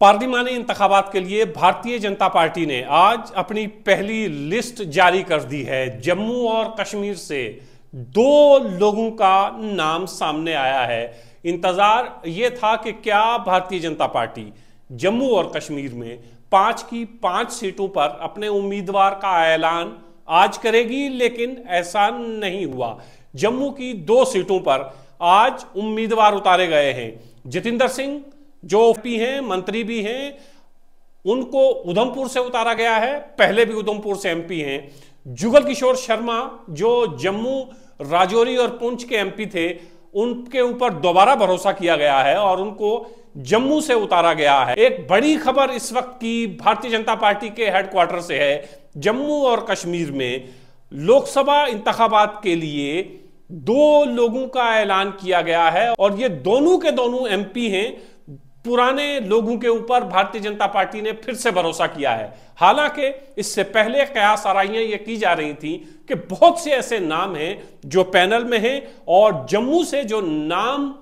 पार्लिमानी इंतबात के लिए भारतीय जनता पार्टी ने आज अपनी पहली लिस्ट जारी कर दी है जम्मू और कश्मीर से दो लोगों का नाम सामने आया है इंतजार ये था कि क्या भारतीय जनता पार्टी जम्मू और कश्मीर में पांच की पांच सीटों पर अपने उम्मीदवार का ऐलान आज करेगी लेकिन ऐसा नहीं हुआ जम्मू की दो सीटों पर आज उम्मीदवार उतारे गए हैं जितेंद्र सिंह जो भी हैं मंत्री भी हैं उनको उधमपुर से उतारा गया है पहले भी उधमपुर से एमपी हैं जुगल किशोर शर्मा जो जम्मू राजौरी और पुंछ के एमपी थे उनके ऊपर दोबारा भरोसा किया गया है और उनको जम्मू से उतारा गया है एक बड़ी खबर इस वक्त की भारतीय जनता पार्टी के हेडक्वार्टर से है जम्मू और कश्मीर में लोकसभा इंतबात के लिए दो लोगों का ऐलान किया गया है और ये दोनों के दोनों एमपी हैं पुराने लोगों के ऊपर भारतीय जनता पार्टी ने फिर से भरोसा किया है हालांकि इससे पहले कयास आराइयां ये की जा रही थी कि बहुत से ऐसे नाम हैं जो पैनल में हैं और जम्मू से जो नाम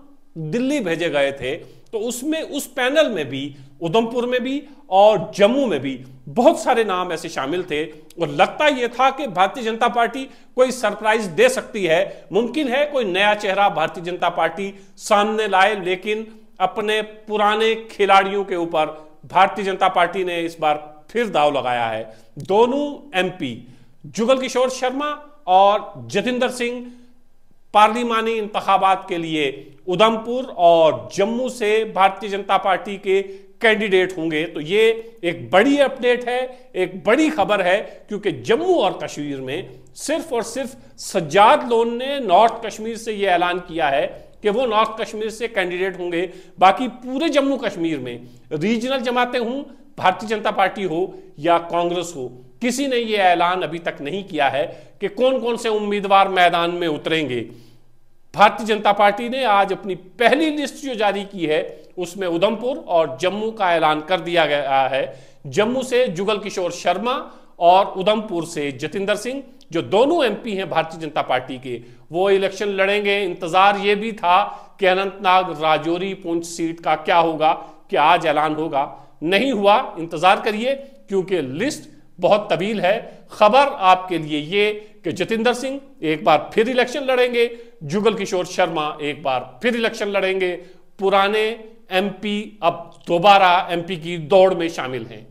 दिल्ली भेजे गए थे तो उसमें उस पैनल में भी उधमपुर में भी और जम्मू में भी बहुत सारे नाम ऐसे शामिल थे और लगता यह था कि भारतीय जनता पार्टी कोई सरप्राइज दे सकती है मुमकिन है कोई नया चेहरा भारतीय जनता पार्टी सामने लाए लेकिन अपने पुराने खिलाड़ियों के ऊपर भारतीय जनता पार्टी ने इस बार फिर दाव लगाया है दोनों एमपी जुगल किशोर शर्मा और जतिंदर सिंह पार्लिमानी इंतबात के लिए उधमपुर और जम्मू से भारतीय जनता पार्टी के कैंडिडेट होंगे तो ये एक बड़ी अपडेट है एक बड़ी खबर है क्योंकि जम्मू और कश्मीर में सिर्फ और सिर्फ सज्जाद लोन ने नॉर्थ कश्मीर से यह ऐलान किया है कि वो नॉर्थ कश्मीर से कैंडिडेट होंगे बाकी पूरे जम्मू कश्मीर में रीजनल जमाते हूं भारतीय जनता पार्टी हो या कांग्रेस हो किसी ने यह ऐलान अभी तक नहीं किया है कि कौन कौन से उम्मीदवार मैदान में उतरेंगे भारतीय जनता पार्टी ने आज अपनी पहली लिस्ट जो जारी की है उसमें उधमपुर और जम्मू का ऐलान कर दिया गया है जम्मू से जुगल किशोर शर्मा और उधमपुर से जतिंदर सिंह जो दोनों एमपी हैं भारतीय जनता पार्टी के वो इलेक्शन लड़ेंगे इंतजार ये भी था कि अनंतनाग राजौरी पुंछ सीट का क्या होगा कि आज ऐलान होगा नहीं हुआ इंतजार करिए क्योंकि लिस्ट बहुत तवील है खबर आपके लिए ये कि जितेंद्र सिंह एक बार फिर इलेक्शन लड़ेंगे जुगल किशोर शर्मा एक बार फिर इलेक्शन लड़ेंगे पुराने एमपी अब दोबारा एमपी की दौड़ में शामिल हैं